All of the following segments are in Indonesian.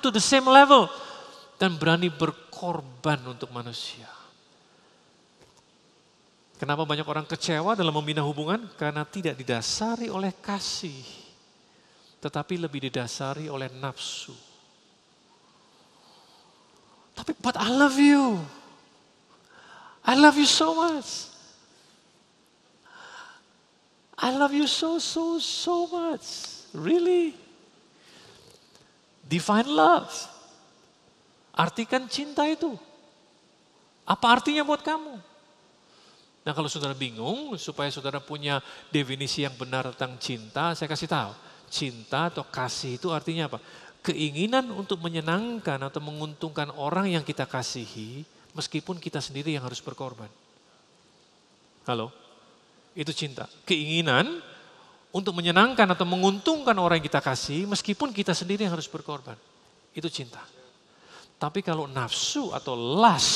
to the same level dan berani berkorban untuk manusia. Kenapa banyak orang kecewa dalam membina hubungan? Karena tidak didasari oleh kasih, tetapi lebih didasari oleh nafsu. Tapi but I love you. I love you so much. I love you so, so, so much. Really? Define love. Artikan cinta itu. Apa artinya buat kamu? Nah kalau saudara bingung, supaya saudara punya definisi yang benar tentang cinta, saya kasih tahu. Cinta atau kasih itu artinya apa? Keinginan untuk menyenangkan atau menguntungkan orang yang kita kasihi, meskipun kita sendiri yang harus berkorban. Halo? Itu cinta. Keinginan untuk menyenangkan atau menguntungkan orang yang kita kasih, meskipun kita sendiri yang harus berkorban. Itu cinta. Tapi kalau nafsu atau las,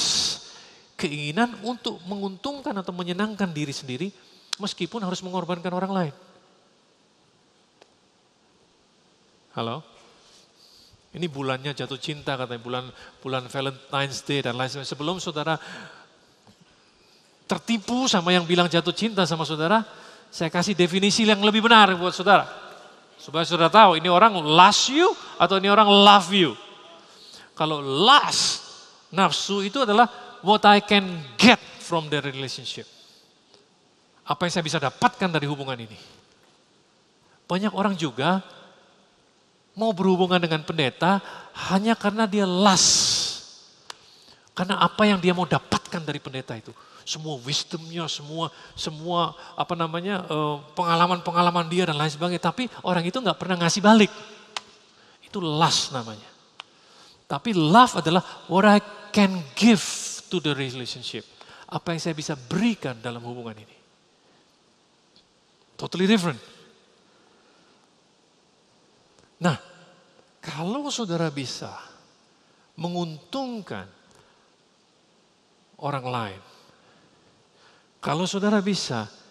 keinginan untuk menguntungkan atau menyenangkan diri sendiri, meskipun harus mengorbankan orang lain. Halo? Ini bulannya jatuh cinta katanya, bulan bulan Valentine's Day dan lain sebagainya. Sebelum saudara tertipu sama yang bilang jatuh cinta sama saudara, saya kasih definisi yang lebih benar buat saudara. Supaya saudara tahu ini orang lust you atau ini orang love you. Kalau lust, nafsu itu adalah what I can get from the relationship. Apa yang saya bisa dapatkan dari hubungan ini. Banyak orang juga mau berhubungan dengan pendeta hanya karena dia lust. Karena apa yang dia mau dapat dapatkan dari pendeta itu. Semua wisdomnya, semua semua apa namanya eh, pengalaman-pengalaman dia dan lain sebagainya. Tapi orang itu nggak pernah ngasih balik. Itu lust namanya. Tapi love adalah what I can give to the relationship. Apa yang saya bisa berikan dalam hubungan ini. Totally different. Nah, kalau saudara bisa menguntungkan orang lain. Kalau saudara bisa,